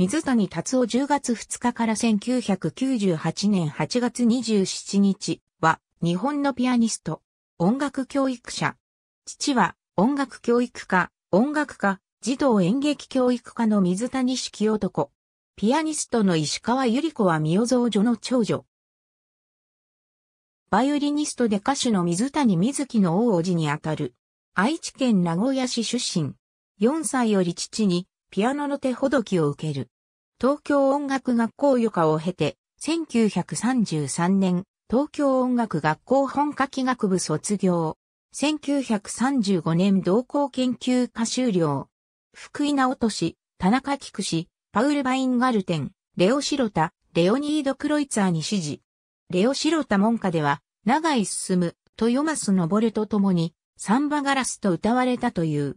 水谷達夫10月2日から1998年8月27日は日本のピアニスト、音楽教育者。父は音楽教育家、音楽家、児童演劇教育家の水谷式男。ピアニストの石川由里子は宮造女の長女。バイオリニストで歌手の水谷瑞木の王子にあたる。愛知県名古屋市出身。4歳より父にピアノの手ほどきを受ける。東京音楽学校余科を経て、1933年、東京音楽学校本科器学部卒業。1935年同校研究科修了。福井直俊、田中菊氏、パウル・バインガルテン、レオ・シロタ、レオニード・クロイツァーに指示。レオ・シロタ門下では、長井進、豊増昇と共に、サンバガラスと歌われたという。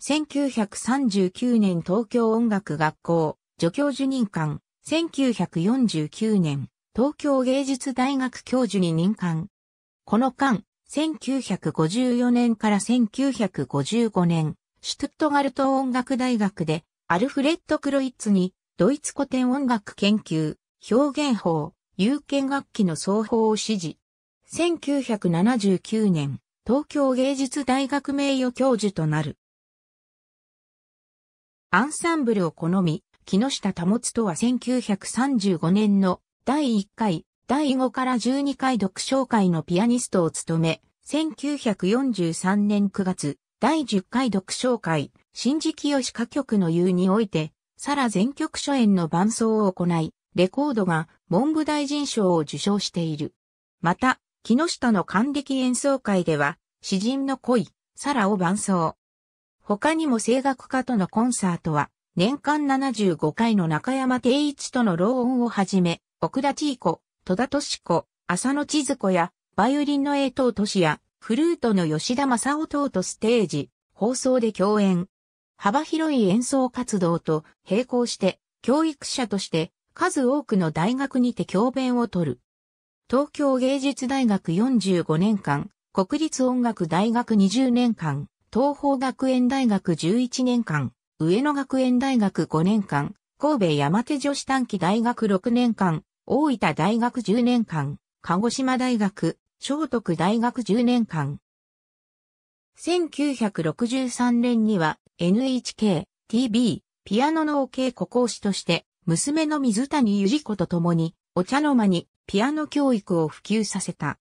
1939年東京音楽学校、助教授任官、1949年、東京芸術大学教授に任官。この間、1954年から1955年、シュトゥットガルト音楽大学で、アルフレッド・クロイッツに、ドイツ古典音楽研究、表現法、有権楽器の奏法を指示。1979年、東京芸術大学名誉教授となる。アンサンブルを好み、木下保とは1935年の第1回、第5から12回読唱会のピアニストを務め、1943年9月、第10回読唱会、新宿吉歌曲の言うにおいて、サラ全曲初演の伴奏を行い、レコードが文部大臣賞を受賞している。また、木下の還暦演奏会では、詩人の恋、サラを伴奏。他にも声楽家とのコンサートは、年間75回の中山定一との老音をはじめ、奥田千子、戸田敏子、浅野千鶴子や、バイオリンの江藤敏也、フルートの吉田正夫等とステージ、放送で共演。幅広い演奏活動と並行して、教育者として数多くの大学にて教鞭を取る。東京芸術大学45年間、国立音楽大学20年間、東方学園大学11年間、上野学園大学5年間、神戸山手女子短期大学6年間、大分大学10年間、鹿児島大学、聖徳大学10年間。1963年には NHK、TV、ピアノのお稽古講師として、娘の水谷由里子と共に、お茶の間にピアノ教育を普及させた。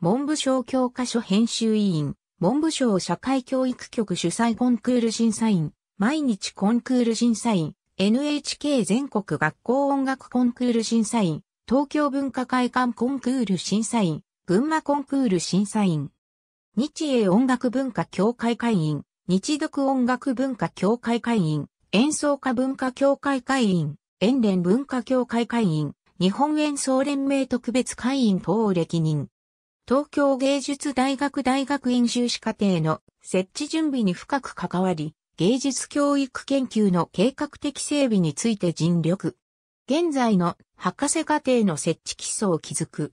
文部省教科書編集委員、文部省社会教育局主催コンクール審査員、毎日コンクール審査員、NHK 全国学校音楽コンクール審査員、東京文化会館コンクール審査員、群馬コンクール審査員。日英音楽文化協会会員、日独音楽文化協会会員、演奏家文化協会会員、演連文化協会会員、日本演奏連盟特別会員等を歴任。東京芸術大学大学院修士課程の設置準備に深く関わり、芸術教育研究の計画的整備について尽力。現在の博士課程の設置基礎を築く。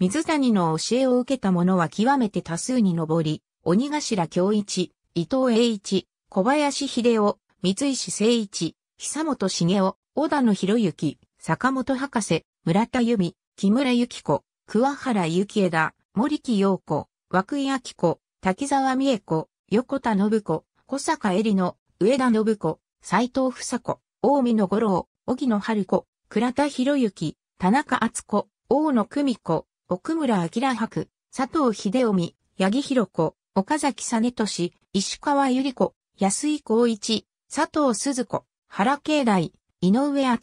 水谷の教えを受けた者は極めて多数に上り、鬼頭京一、伊藤栄一、小林秀夫、三石誠一、久本茂夫、小田野博之、坂本博士、村田由美、木村幸子、桑原幸枝、森木陽子、久井明子、滝沢美恵子、横田信子、小坂恵里の、上田信子、斎藤房子、大見の五郎、荻野春子、倉田博之、田中敦子、大野久美子、奥村明博、佐藤秀臣、八木博子、岡崎実俊、石川由里子、安井光一、佐藤鈴子、原慶大、井上敦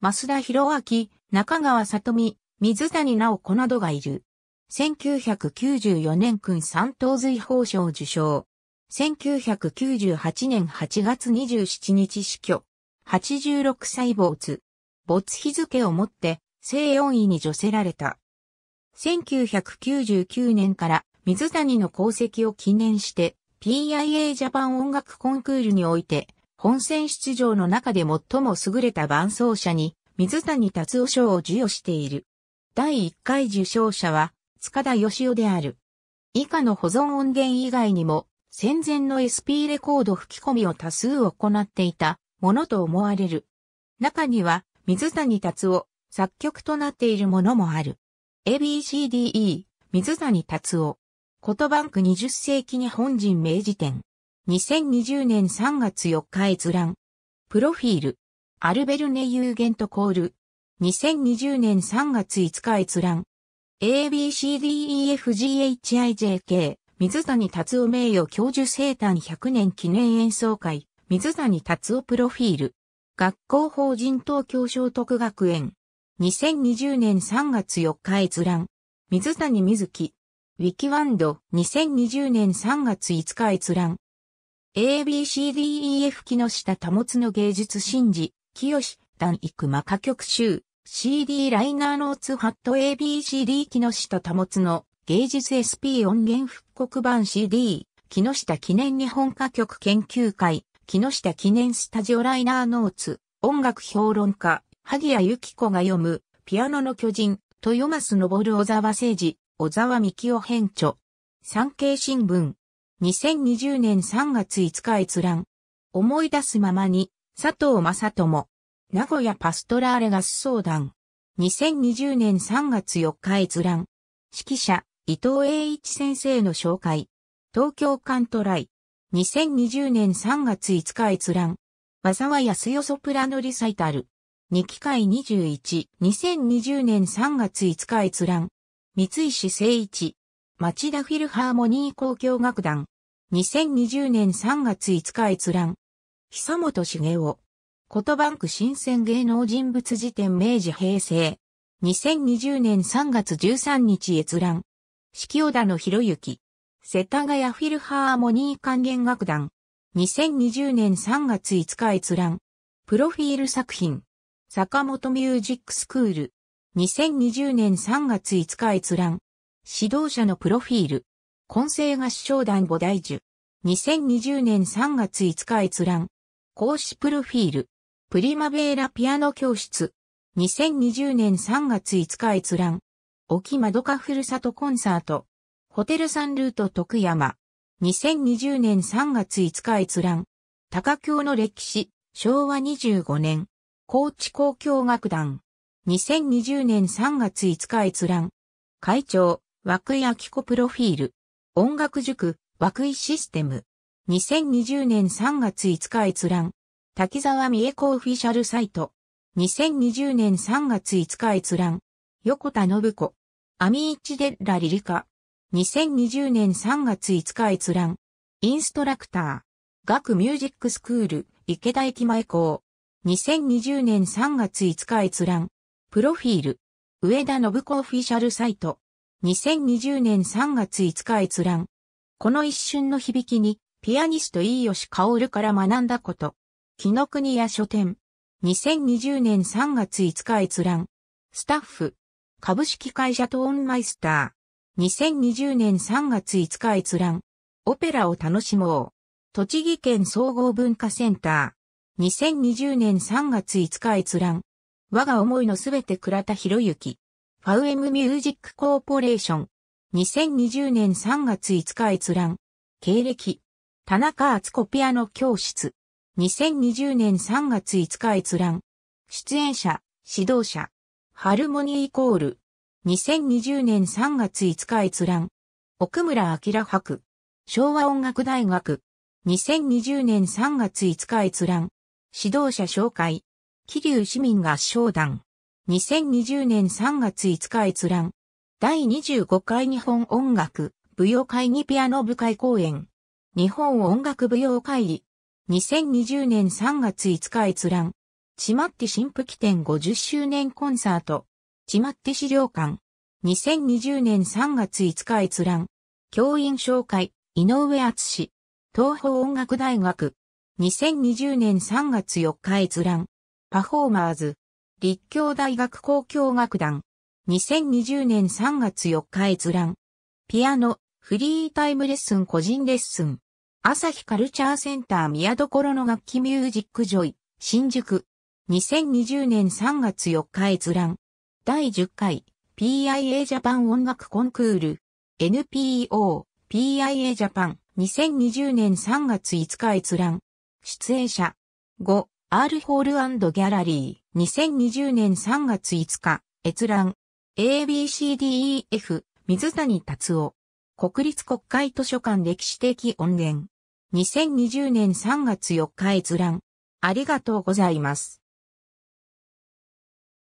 増田博明、中川里美、水谷直子などがいる。1994年君三等随法賞受賞。1998年8月27日死去。86歳没。没日付をもって、正4位に除せられた。1999年から水谷の功績を記念して、PIA ジャパン音楽コンクールにおいて、本選出場の中で最も優れた伴奏者に、水谷達夫賞を授与している。第1回受賞者は、塚田義夫である。以下の保存音源以外にも、戦前の SP レコード吹き込みを多数行っていたものと思われる。中には、水谷達夫、作曲となっているものもある。ABCDE、水谷達夫。言葉ンク20世紀日本人名治典。2020年3月4日閲覧。プロフィール。アルベルネ・ユーゲント・コール。2020年3月5日閲覧。ABCDEFGHIJK 水谷達夫名誉教授生誕100年記念演奏会水谷達夫プロフィール学校法人東京聖徳学園2020年3月4日閲覧水谷瑞希ウィキワンド2020年3月5日閲覧 ABCDEF 木下保の芸術神事清段育魔歌曲集、CD ライナーノーツハット ABCD 木下保つの芸術 SP 音源復刻版 CD、木下記念日本歌曲研究会、木下記念スタジオライナーノーツ、音楽評論家、萩谷由紀子が読む、ピアノの巨人、豊増昇小沢誠治、小沢希夫編著。産経新聞。2020年3月5日閲覧。思い出すままに、佐藤正智。名古屋パストラーレガス相談。2020年3月4日閲覧。指揮者、伊藤栄一先生の紹介。東京カントライ。2020年3月5日閲覧。和沢康よソプラノリサイタル。2機会21、2020年3月5日閲覧。三石誠一。町田フィルハーモニー交響楽団。2020年3月5日閲覧。久本茂雄。ことバンク新鮮芸能人物辞典明治平成。2020年3月13日閲覧。四季織田の博之。世田谷フィルハーモニー管弦楽団。2020年3月5日閲覧。プロフィール作品。坂本ミュージックスクール。2020年3月5日閲覧。指導者のプロフィール。混成合唱団菩提樹。2020年3月5日閲覧。講師プロフィール。プリマベーラピアノ教室。2020年3月5日閲覧。沖まどかふるさとコンサート。ホテルサンルート徳山。2020年3月5日閲覧。高京の歴史、昭和25年。高知交響楽団。2020年3月5日閲覧。会長、枠井明子プロフィール。音楽塾、枠井システム。2020年3月5日閲覧。滝沢美恵子オフィシャルサイト。2020年3月5日閲覧。横田信子。アミーチデッラリリカ。2020年3月5日閲覧。インストラクター。学ミュージックスクール、池田駅前校。2020年3月5日閲覧。プロフィール。上田信子オフィシャルサイト。2020年3月5日閲覧。この一瞬の響きに、ピアニスト飯吉薫から学んだこと。木の国屋書店。2020年3月5日閲覧。スタッフ。株式会社トーンマイスター。2020年3月5日閲覧。オペラを楽しもう。栃木県総合文化センター。2020年3月5日閲覧。我が思いのすべて倉田博之。ファウエムミュージックコーポレーション。2020年3月5日閲覧。経歴。田中敦子ピアノ教室。2020年3月5日閲覧。出演者、指導者。ハルモニーコール。2020年3月5日閲覧。奥村明博。昭和音楽大学。2020年3月5日閲覧。指導者紹介。桐生市民合唱団。2020年3月5日閲覧。第25回日本音楽舞踊会議ピアノ部会公演。日本音楽舞踊会議2020年3月5日閲覧。ちまって新婦記点50周年コンサート。ちまって資料館。2020年3月5日閲覧。教員紹介、井上敦東方音楽大学。2020年3月4日閲覧。パフォーマーズ。立教大学交響楽団。2020年3月4日閲覧。ピアノ、フリータイムレッスン個人レッスン。朝日カルチャーセンター宮所の楽器ミュージックジョイ、新宿。2020年3月4日閲覧。第10回 PIA ジャパン音楽コンクール NPO PIA ジャパン2020年3月5日閲覧。出演者 5R ホールギャラリー2020年3月5日閲覧 ABCDEF 水谷達夫国立国会図書館歴史的音源2020年3月4日閲覧。ありがとうございます。